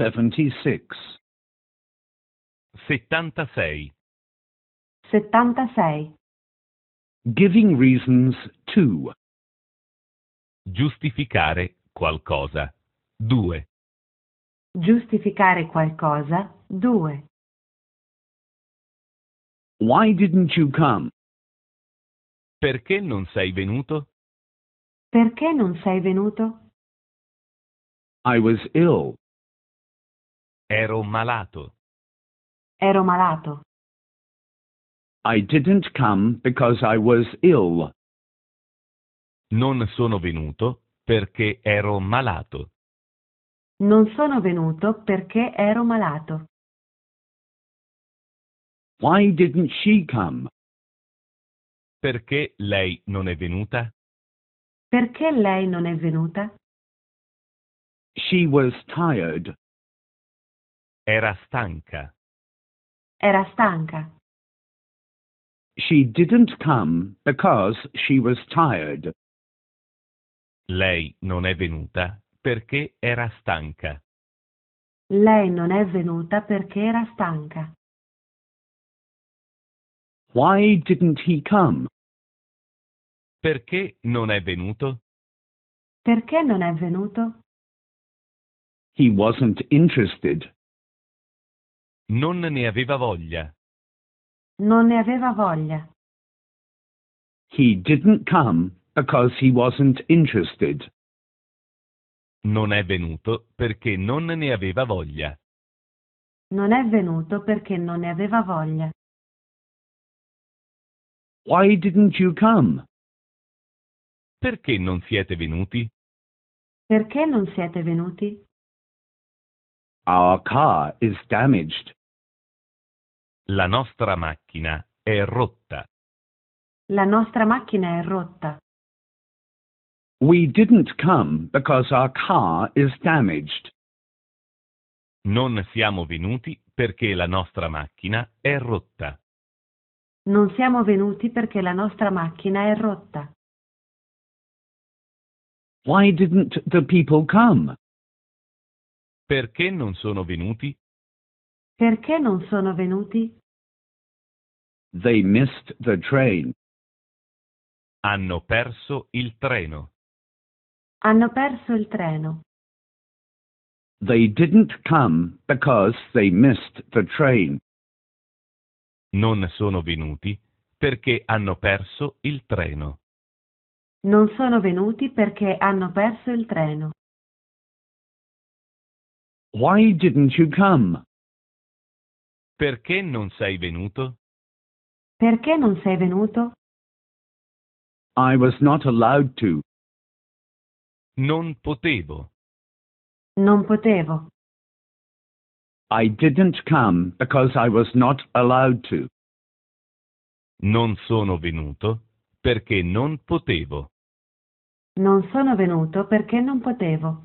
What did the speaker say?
76 76 76 Giving reasons to Giustificare qualcosa 2 Giustificare qualcosa 2 Why didn't you come? Perché non sei venuto? Perché non sei venuto? I was ill. Ero malato. Ero malato. I didn't come because I was ill. Non sono venuto perché ero malato. Non sono venuto perché ero malato. Why didn't she come? Perché lei non è venuta? Perché lei non è venuta? She was tired. Era stanca. Era stanca. She didn't come because she was tired. Lei non è venuta perché era stanca. Lei non è venuta perché era stanca. Why didn't he come? Perché non è venuto? Perché non è venuto? He wasn't interested. Non ne aveva voglia. Non ne aveva voglia. He didn't come because he wasn't interested. Non è venuto perché non ne aveva voglia. Non è venuto perché non ne aveva voglia. Why didn't you come? Perché non siete venuti? Perché non siete venuti? Our car is damaged. La nostra macchina è rotta. La nostra macchina è rotta. We didn't come because our car is damaged. Non siamo venuti perché la nostra macchina è rotta. Non siamo venuti perché la nostra macchina è rotta. Why didn't the people come? Perché non sono venuti? Perché non sono venuti? They missed the train. Hanno perso il treno. Hanno perso il treno. They didn't come because they missed the train. Non sono venuti perché hanno perso il treno. Non sono venuti perché hanno perso il treno. Why didn't you come? Perché non sei venuto? Perché non sei venuto? I was not allowed to. Non potevo. Non potevo. I didn't come because I was not allowed to. Non sono venuto perché non potevo. Non sono venuto perché non potevo.